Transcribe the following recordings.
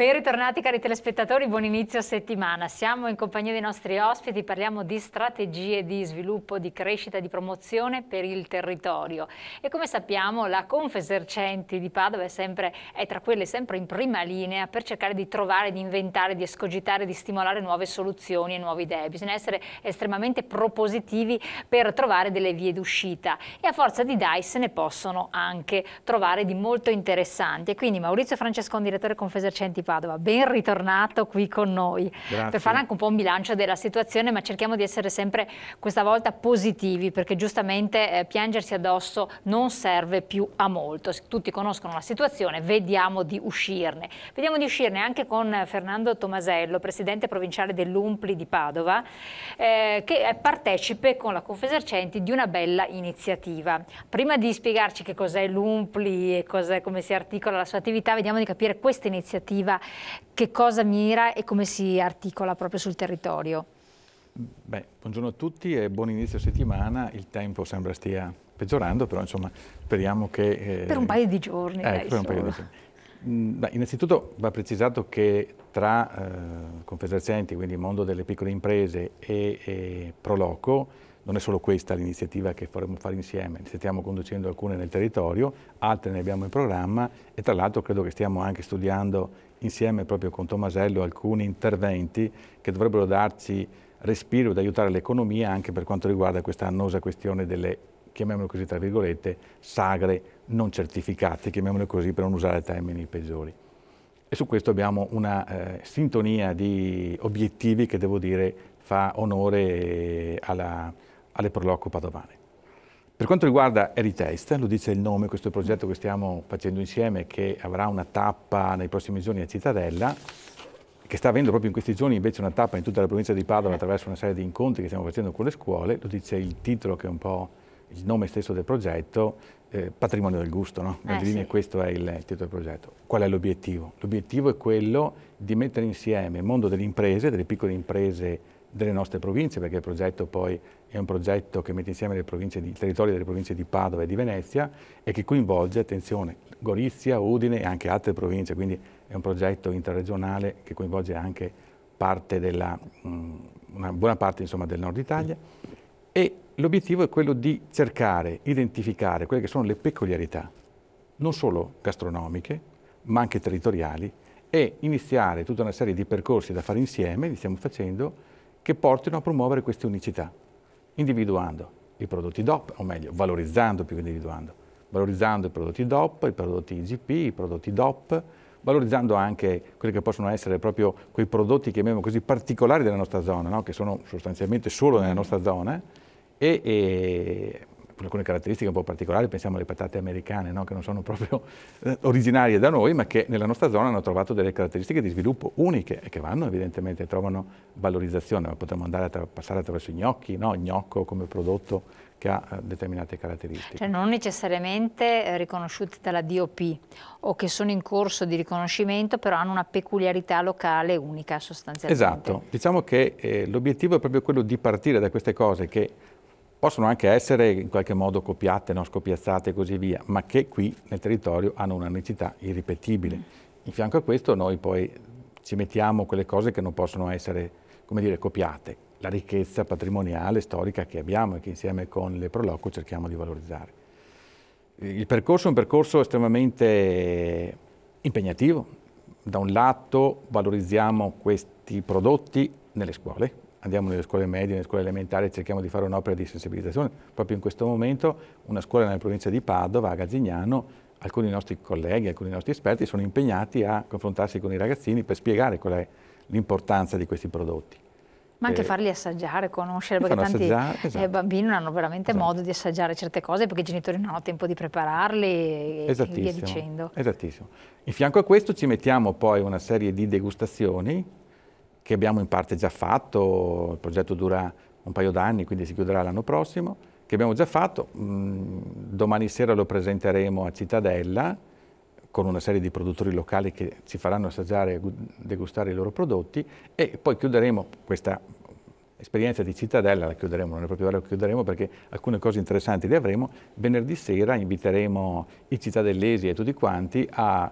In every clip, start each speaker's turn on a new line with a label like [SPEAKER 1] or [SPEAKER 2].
[SPEAKER 1] Ben ritornati cari telespettatori, buon inizio settimana. Siamo in compagnia dei nostri ospiti, parliamo di strategie di sviluppo, di crescita, di promozione per il territorio. E come sappiamo la Confesercenti di Padova è, sempre, è tra quelle sempre in prima linea per cercare di trovare, di inventare, di escogitare, di stimolare nuove soluzioni e nuove idee. Bisogna essere estremamente propositivi per trovare delle vie d'uscita e a forza di DAI se ne possono anche trovare di molto interessanti. E quindi Maurizio Francescon, direttore Confesercenti Padova. Ben ritornato qui con noi Grazie. per fare anche un po' un bilancio della situazione, ma cerchiamo di essere sempre questa volta positivi perché giustamente eh, piangersi addosso non serve più a molto. Tutti conoscono la situazione, vediamo di uscirne. Vediamo di uscirne anche con Fernando Tomasello, presidente provinciale dell'Umpli di Padova, eh, che partecipe con la Confesercenti di una bella iniziativa. Prima di spiegarci che cos'è l'Umpli e cos come si articola la sua attività, vediamo di capire questa iniziativa che cosa mira e come si articola proprio sul territorio.
[SPEAKER 2] Beh, buongiorno a tutti e buon inizio settimana. Il tempo sembra stia peggiorando, però insomma speriamo che... Eh... Per un paio
[SPEAKER 1] di giorni. Eh, per un paio di giorni.
[SPEAKER 2] Beh, mm, innanzitutto va precisato che tra eh, Confesercenti, quindi il mondo delle piccole imprese e, e Proloco, non è solo questa l'iniziativa che faremo fare insieme, ne stiamo conducendo alcune nel territorio, altre ne abbiamo in programma e tra l'altro credo che stiamo anche studiando insieme proprio con Tomasello alcuni interventi che dovrebbero darci respiro ed aiutare l'economia anche per quanto riguarda questa annosa questione delle, chiamiamolo così tra virgolette, sagre non certificate, chiamiamolo così per non usare termini peggiori. E su questo abbiamo una eh, sintonia di obiettivi che devo dire fa onore alla, alle Proloco Padovane. Per quanto riguarda Eritest, lo dice il nome, questo progetto che stiamo facendo insieme, che avrà una tappa nei prossimi giorni a Cittadella, che sta avendo proprio in questi giorni invece una tappa in tutta la provincia di Padova attraverso una serie di incontri che stiamo facendo con le scuole, lo dice il titolo che è un po' il nome stesso del progetto, eh, patrimonio del gusto, no? Eh, sì. questo è il, il titolo del progetto. Qual è l'obiettivo? L'obiettivo è quello di mettere insieme il mondo delle imprese, delle piccole imprese delle nostre province, perché il progetto poi è un progetto che mette insieme di, il territorio delle province di Padova e di Venezia e che coinvolge, attenzione, Gorizia, Udine e anche altre province, quindi è un progetto interregionale che coinvolge anche della, mm, una buona parte insomma, del nord Italia e l'obiettivo è quello di cercare, identificare quelle che sono le peculiarità, non solo gastronomiche, ma anche territoriali e iniziare tutta una serie di percorsi da fare insieme, li stiamo facendo, che portino a promuovere queste unicità, individuando i prodotti DOP, o meglio, valorizzando più che individuando, valorizzando i prodotti DOP, i prodotti IGP, i prodotti DOP, valorizzando anche quelli che possono essere proprio quei prodotti, chiamiamo così, particolari della nostra zona, no? che sono sostanzialmente solo nella nostra zona, e, e con alcune caratteristiche un po' particolari, pensiamo alle patate americane, no? che non sono proprio eh, originarie da noi, ma che nella nostra zona hanno trovato delle caratteristiche di sviluppo uniche e che vanno evidentemente, trovano valorizzazione, ma potremmo andare a tra- passare attraverso i gnocchi, no? gnocco come prodotto che ha eh, determinate caratteristiche.
[SPEAKER 1] Cioè non necessariamente eh, riconosciuti dalla DOP o che sono in corso di riconoscimento, però hanno una peculiarità locale unica sostanzialmente.
[SPEAKER 2] Esatto, diciamo che eh, l'obiettivo è proprio quello di partire da queste cose che possono anche essere in qualche modo copiate, no? scopiazzate e così via, ma che qui nel territorio hanno un'unicità irripetibile. In fianco a questo noi poi ci mettiamo quelle cose che non possono essere, come dire, copiate, la ricchezza patrimoniale, storica che abbiamo e che insieme con le Proloco cerchiamo di valorizzare. Il percorso è un percorso estremamente impegnativo. Da un lato valorizziamo questi prodotti nelle scuole, andiamo nelle scuole medie, nelle scuole elementari e cerchiamo di fare un'opera di sensibilizzazione. Proprio in questo momento una scuola nella provincia di Padova, a Gazignano, alcuni nostri colleghi, alcuni nostri esperti sono impegnati a confrontarsi con i ragazzini per spiegare qual è l'importanza di questi prodotti.
[SPEAKER 1] Ma anche eh, farli assaggiare, conoscere, perché tanti eh, esatto. bambini non hanno veramente esatto. modo di assaggiare certe cose perché i genitori non hanno tempo di prepararli e via dicendo.
[SPEAKER 2] Esattissimo. In fianco a questo ci mettiamo poi una serie di degustazioni che abbiamo in parte già fatto, il progetto dura un paio d'anni, quindi si chiuderà l'anno prossimo, che abbiamo già fatto, mm, domani sera lo presenteremo a Cittadella con una serie di produttori locali che ci faranno assaggiare e degustare i loro prodotti e poi chiuderemo questa esperienza di Cittadella, la chiuderemo, non è proprio vero che chiuderemo perché alcune cose interessanti le avremo, venerdì sera inviteremo i cittadellesi e tutti quanti a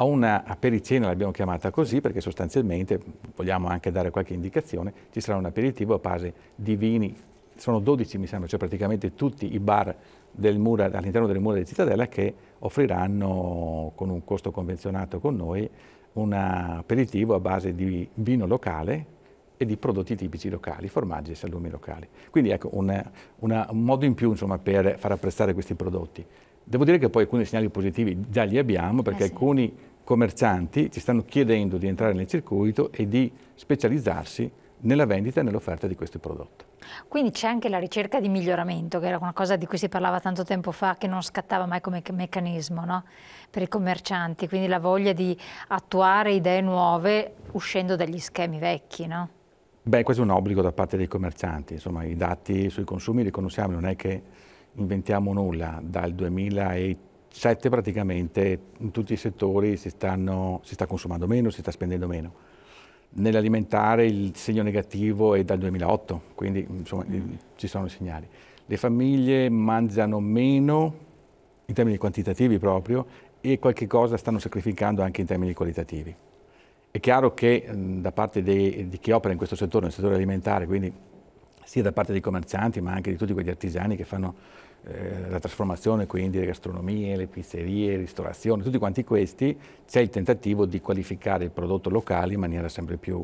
[SPEAKER 2] a una apericena, l'abbiamo chiamata così, perché sostanzialmente, vogliamo anche dare qualche indicazione, ci sarà un aperitivo a base di vini, sono 12 mi sembra, cioè praticamente tutti i bar del all'interno delle mura di Cittadella che offriranno con un costo convenzionato con noi un aperitivo a base di vino locale e di prodotti tipici locali, formaggi e salumi locali. Quindi ecco una, una, un modo in più insomma, per far apprezzare questi prodotti. Devo dire che poi alcuni segnali positivi già li abbiamo perché eh sì. alcuni commercianti ci stanno chiedendo di entrare nel circuito e di specializzarsi nella vendita e
[SPEAKER 1] nell'offerta di questi prodotti. Quindi c'è anche la ricerca di miglioramento, che era una cosa di cui si parlava tanto tempo fa, che non scattava mai come meccanismo no? per i commercianti, quindi la voglia di attuare idee nuove uscendo dagli schemi vecchi. No?
[SPEAKER 2] Beh, questo è un obbligo da parte dei commercianti, insomma i dati sui consumi li conosciamo, non è che inventiamo nulla, dal 2007 praticamente in tutti i settori si, stanno, si sta consumando meno, si sta spendendo meno. Nell'alimentare il segno negativo è dal 2008, quindi insomma, mm. ci sono i segnali. Le famiglie mangiano meno in termini quantitativi proprio e qualche cosa stanno sacrificando anche in termini qualitativi. È chiaro che mm, da parte dei, di chi opera in questo settore, nel settore alimentare, quindi sia da parte dei commercianti ma anche di tutti quegli artigiani che fanno eh, la trasformazione, quindi le gastronomie, le pizzerie, ristorazione, tutti quanti questi, c'è il tentativo di qualificare il prodotto locale in maniera sempre più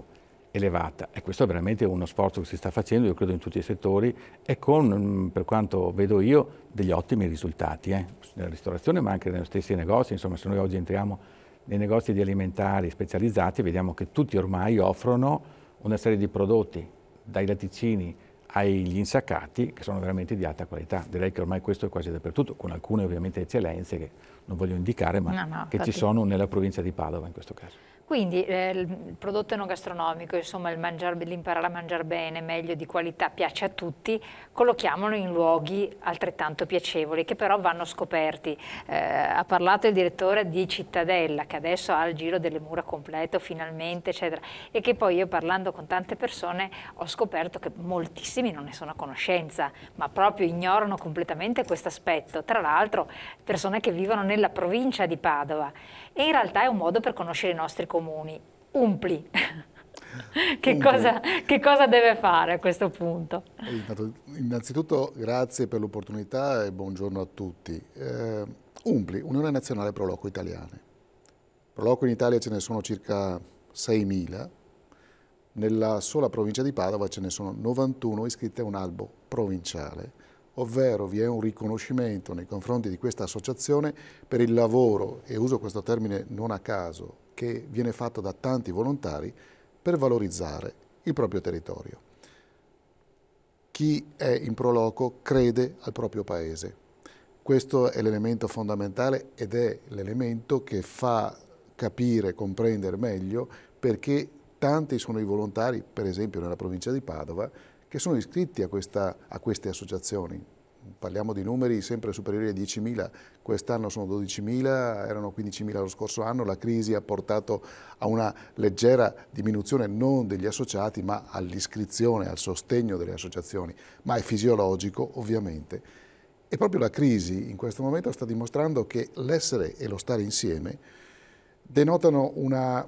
[SPEAKER 2] elevata e questo è veramente uno sforzo che si sta facendo, io credo in tutti i settori e con, mm, per quanto vedo io, degli ottimi risultati eh, nella ristorazione ma anche negli stessi negozi, insomma se noi oggi entriamo nei negozi di alimentari specializzati vediamo che tutti ormai offrono una serie di prodotti, dai latticini agli insaccati che sono veramente di alta qualità. Direi che ormai questo è quasi dappertutto, con alcune ovviamente eccellenze che non voglio indicare, ma no, no, che infatti... ci sono nella provincia di Padova in questo caso.
[SPEAKER 1] Quindi eh, il prodotto enogastronomico, insomma l'imparare a mangiare bene, meglio, di qualità, piace a tutti, collochiamolo in luoghi altrettanto piacevoli che però vanno scoperti. Eh, ha parlato il direttore di Cittadella che adesso ha il giro delle mura completo finalmente eccetera e che poi io parlando con tante persone ho scoperto che moltissimi non ne sono a conoscenza ma proprio ignorano completamente questo aspetto. Tra l'altro persone che vivono nella provincia di Padova e in realtà è un modo per conoscere i nostri comuni, Umpli. Che cosa, che, cosa, deve fare a questo punto?
[SPEAKER 3] Innanzitutto grazie per l'opportunità e buongiorno a tutti. Eh, Umpli, Unione Nazionale Proloco Italiane. Proloco in Italia ce ne sono circa 6.000, nella sola provincia di Padova ce ne sono 91 iscritte a un albo provinciale, ovvero vi è un riconoscimento nei confronti di questa associazione per il lavoro, e uso questo termine non a caso, che viene fatto da tanti volontari per valorizzare il proprio territorio. Chi è in proloco crede al proprio paese. Questo è l'elemento fondamentale ed è l'elemento che fa capire, comprendere meglio perché tanti sono i volontari, per esempio nella provincia di Padova, che sono iscritti a, questa, a queste associazioni, parliamo di numeri sempre superiori ai 10.000, quest'anno sono 12.000, erano 15.000 lo scorso anno, la crisi ha portato a una leggera diminuzione non degli associati ma all'iscrizione, al sostegno delle associazioni, ma è fisiologico ovviamente. E proprio la crisi in questo momento sta dimostrando che l'essere e lo stare insieme denotano una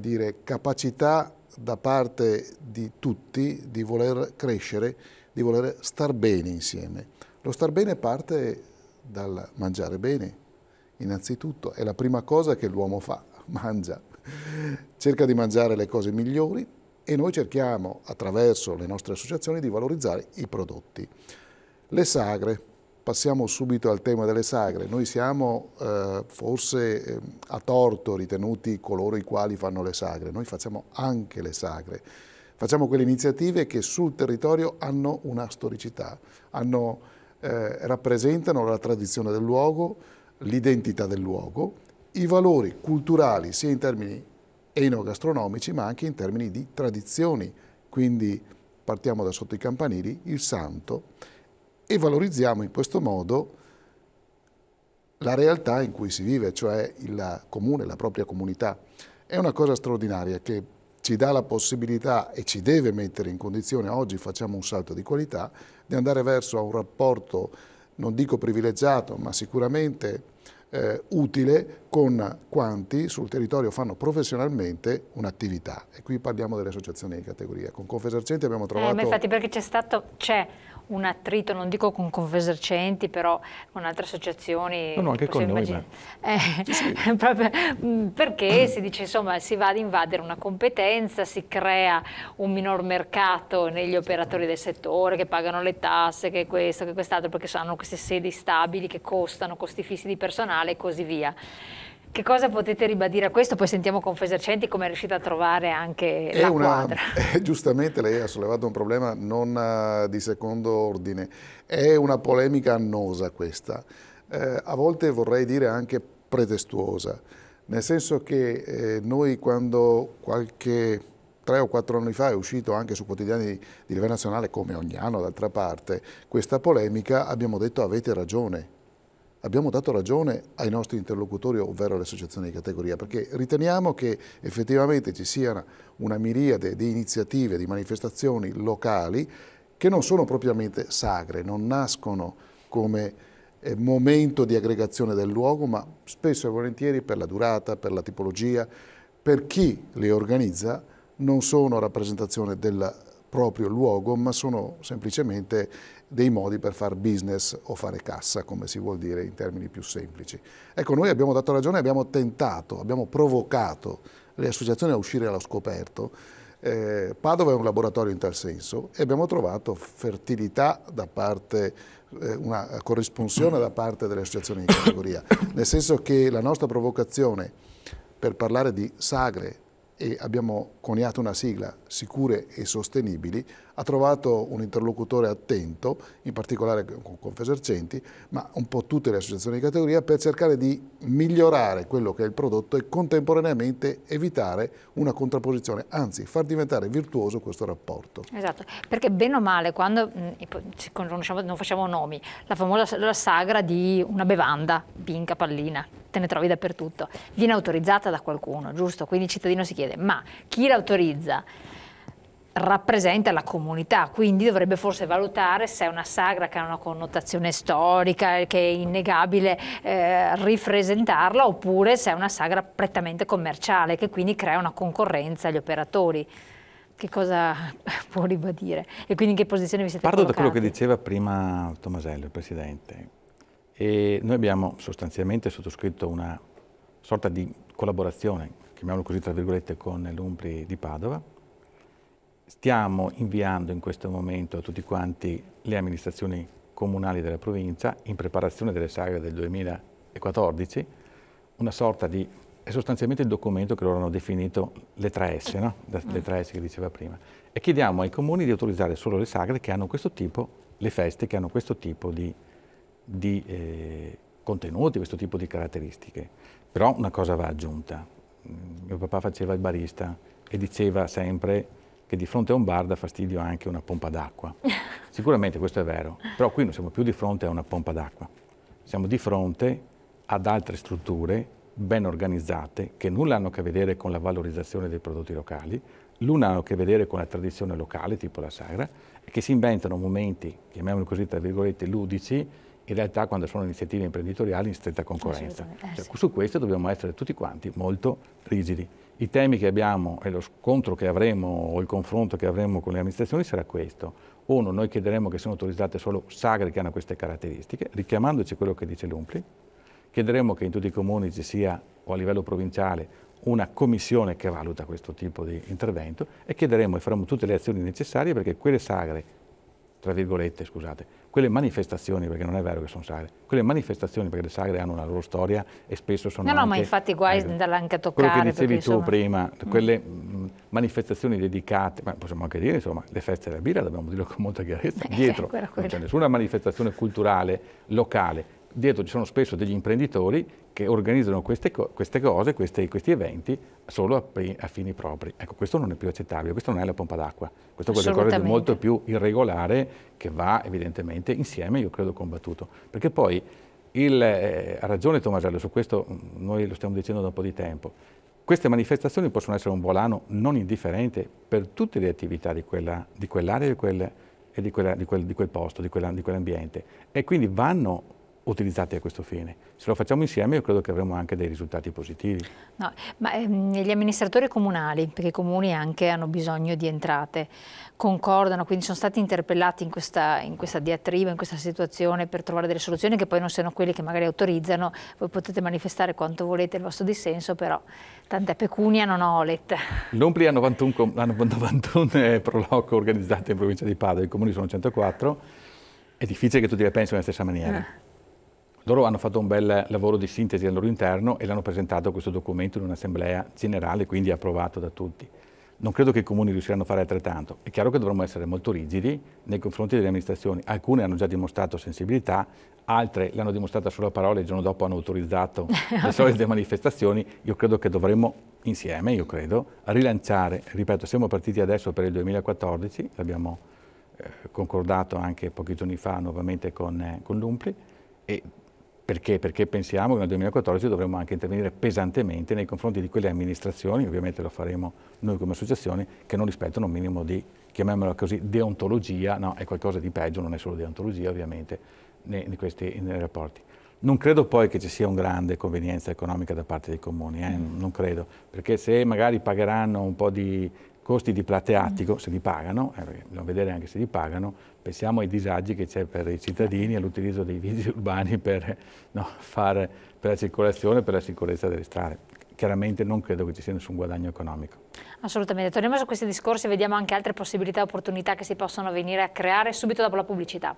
[SPEAKER 3] dire, capacità da parte di tutti di voler crescere di voler star bene insieme. Lo star bene parte dal mangiare bene, innanzitutto, è la prima cosa che l'uomo fa, mangia, cerca di mangiare le cose migliori e noi cerchiamo attraverso le nostre associazioni di valorizzare i prodotti. Le sagre, passiamo subito al tema delle sagre, noi siamo eh, forse eh, a torto ritenuti coloro i quali fanno le sagre, noi facciamo anche le sagre Facciamo quelle iniziative che sul territorio hanno una storicità, hanno, eh, rappresentano la tradizione del luogo, l'identità del luogo, i valori culturali sia in termini enogastronomici ma anche in termini di tradizioni, quindi partiamo da sotto i campanili, il santo, e valorizziamo in questo modo la realtà in cui si vive, cioè il comune, la propria comunità. È una cosa straordinaria che ci dà la possibilità e ci deve mettere in condizione, oggi facciamo un salto di qualità, di andare verso un rapporto, non dico privilegiato, ma sicuramente eh, utile con quanti sul territorio fanno professionalmente un'attività. E qui parliamo delle associazioni di categoria. Con Confesercenti abbiamo eh, trovato... Eh, infatti
[SPEAKER 1] perché c'è stato, c'è un attrito, non dico con Confesercenti, però con altre associazioni. No, no anche con noi. Eh, sì. proprio, mm, perché si dice insomma si va ad invadere una competenza, si crea un minor mercato negli operatori del settore che pagano le tasse, che questo, che quest'altro, perché hanno queste sedi stabili che costano, costi fissi di personale e così via. Che cosa potete ribadire a questo? Poi sentiamo con Fesercenti come è riuscita a trovare anche è la una, quadra.
[SPEAKER 3] Eh, giustamente lei ha sollevato un problema non eh, di secondo ordine. È una polemica annosa questa, eh, a volte vorrei dire anche pretestuosa, nel senso che eh, noi quando qualche tre o quattro anni fa è uscito anche su quotidiani di livello nazionale, come ogni anno d'altra parte, questa polemica, abbiamo detto avete ragione, abbiamo dato ragione ai nostri interlocutori, ovvero alle associazioni di categoria, perché riteniamo che effettivamente ci sia una miriade di iniziative, di manifestazioni locali che non sono propriamente sagre, non nascono come eh, momento di aggregazione del luogo, ma spesso e volentieri per la durata, per la tipologia, per chi le organizza, non sono rappresentazione della proprio luogo, ma sono semplicemente dei modi per fare business o fare cassa, come si vuol dire in termini più semplici. Ecco, noi abbiamo dato ragione, abbiamo tentato, abbiamo provocato le associazioni a uscire allo scoperto. Eh, Padova è un laboratorio in tal senso e abbiamo trovato fertilità da parte, eh, una corrispondenza da parte delle associazioni di categoria, nel senso che la nostra provocazione per parlare di sagre e abbiamo coniato una sigla sicure e sostenibili, ha trovato un interlocutore attento, in particolare con Confesercenti, ma un po' tutte le associazioni di categoria, per cercare di migliorare quello che è il prodotto e contemporaneamente evitare una contrapposizione, anzi far diventare virtuoso questo rapporto.
[SPEAKER 1] Esatto, perché bene o male quando mm, non facciamo nomi, la famosa la sagra di una bevanda, pinca, pallina, te ne trovi dappertutto, viene autorizzata da qualcuno, giusto? Quindi il cittadino si chiede, ma chi l'autorizza? rappresenta la comunità, quindi dovrebbe forse valutare se è una sagra che ha una connotazione storica, che è innegabile eh, rifresentarla, oppure se è una sagra prettamente commerciale, che quindi crea una concorrenza agli operatori. Che cosa può ribadire? E quindi in che posizione vi siete Parto collocati? da quello che
[SPEAKER 2] diceva prima Tomasello, il Presidente. E noi abbiamo sostanzialmente sottoscritto una sorta di collaborazione, chiamiamolo così tra virgolette, con l'Umbri di Padova, Stiamo inviando in questo momento a tutti quanti le amministrazioni comunali della provincia, in preparazione delle sagre del 2014, una sorta di... è sostanzialmente il documento che loro hanno definito le 3S, no? le 3S che diceva prima, e chiediamo ai comuni di autorizzare solo le sagre che hanno questo tipo, le feste che hanno questo tipo di, di eh, contenuti, questo tipo di caratteristiche. Però una cosa va aggiunta. Mio papà faceva il barista e diceva sempre che di fronte a un bar dà fastidio anche una pompa d'acqua. Sicuramente questo è vero, però qui non siamo più di fronte a una pompa d'acqua, siamo di fronte ad altre strutture ben organizzate che nulla hanno a che vedere con la valorizzazione dei prodotti locali, l'una ha a che vedere con la tradizione locale, tipo la sagra, e che si inventano momenti, chiamiamoli così tra virgolette, ludici, in realtà quando sono iniziative imprenditoriali in stretta concorrenza. Eh cioè, su questo dobbiamo essere tutti quanti molto rigidi. I temi che abbiamo e lo scontro che avremo o il confronto che avremo con le amministrazioni sarà questo. Uno, noi chiederemo che siano autorizzate solo sagre che hanno queste caratteristiche, richiamandoci quello che dice l'UMPLI. Chiederemo che in tutti i comuni ci sia, o a livello provinciale, una commissione che valuta questo tipo di intervento e chiederemo e faremo tutte le azioni necessarie perché quelle sagre tra virgolette, scusate, quelle manifestazioni, perché non è vero che sono sagre, quelle manifestazioni, perché le sagre hanno una loro storia e spesso sono... No, anche, no, ma infatti
[SPEAKER 1] guai eh, darla anche a toccare. Quello che dicevi tu sono... prima,
[SPEAKER 2] mm. quelle mh, mm, manifestazioni dedicate, ma possiamo anche dire, insomma, le feste della birra, dobbiamo dirlo con molta chiarezza, eh, dietro quello, quello. non c'è nessuna manifestazione culturale locale dietro ci sono spesso degli imprenditori che organizzano queste, co queste cose, questi, questi, eventi solo a, a, fini propri. Ecco, questo non è più accettabile, questa non è la pompa d'acqua, questo è qualcosa di molto più irregolare che va evidentemente insieme, io credo, combattuto. Perché poi, il, eh, ha ragione Tomasello, su questo noi lo stiamo dicendo da un po' di tempo, queste manifestazioni possono essere un volano non indifferente per tutte le attività di quell'area e, di, quel, di, quella, di, quel, di quel posto, di quell'ambiente e quindi vanno utilizzati a questo fine. Se lo facciamo insieme io credo che avremo anche dei risultati positivi.
[SPEAKER 1] No, ma ehm, gli amministratori comunali, perché i comuni anche hanno bisogno di entrate, concordano, quindi sono stati interpellati in questa, in questa diatriba, in questa situazione per trovare delle soluzioni che poi non siano quelli che magari autorizzano, voi potete manifestare quanto volete il vostro dissenso, però tant'è pecunia non ho letta.
[SPEAKER 2] L'Ompli ha 91, 91 eh, proloco organizzate in provincia di Padova, i comuni sono 104, è difficile che tutti la pensino nella stessa maniera. Eh loro hanno fatto un bel lavoro di sintesi al loro interno e l'hanno presentato questo documento in un'assemblea generale, quindi approvato da tutti. Non credo che i comuni riusciranno a fare altrettanto. È chiaro che dovremmo essere molto rigidi nei confronti delle amministrazioni. Alcune hanno già dimostrato sensibilità, altre l'hanno dimostrata solo a parole e il giorno dopo hanno autorizzato le solite manifestazioni. Io credo che dovremmo insieme, io credo, rilanciare, ripeto, siamo partiti adesso per il 2014, l'abbiamo eh, concordato anche pochi giorni fa nuovamente con, eh, con l'Umpli e perché? Perché pensiamo che nel 2014 dovremmo anche intervenire pesantemente nei confronti di quelle amministrazioni, ovviamente lo faremo noi come associazioni, che non rispettano un minimo di, chiamiamola così, deontologia, no, è qualcosa di peggio, non è solo deontologia ovviamente, nei, nei, questi, nei rapporti. Non credo poi che ci sia una grande convenienza economica da parte dei comuni, eh? non credo, perché se magari pagheranno un po' di costi di plateatico, se li pagano, eh, bisogna vedere anche se li pagano, pensiamo ai disagi che c'è per i cittadini e all'utilizzo dei vigili urbani per, no, fare, per la circolazione e per la sicurezza delle strade. Chiaramente non credo che ci sia nessun guadagno economico.
[SPEAKER 1] Assolutamente, torniamo su questi discorsi e vediamo anche altre possibilità e opportunità che si possono venire a creare subito dopo la pubblicità.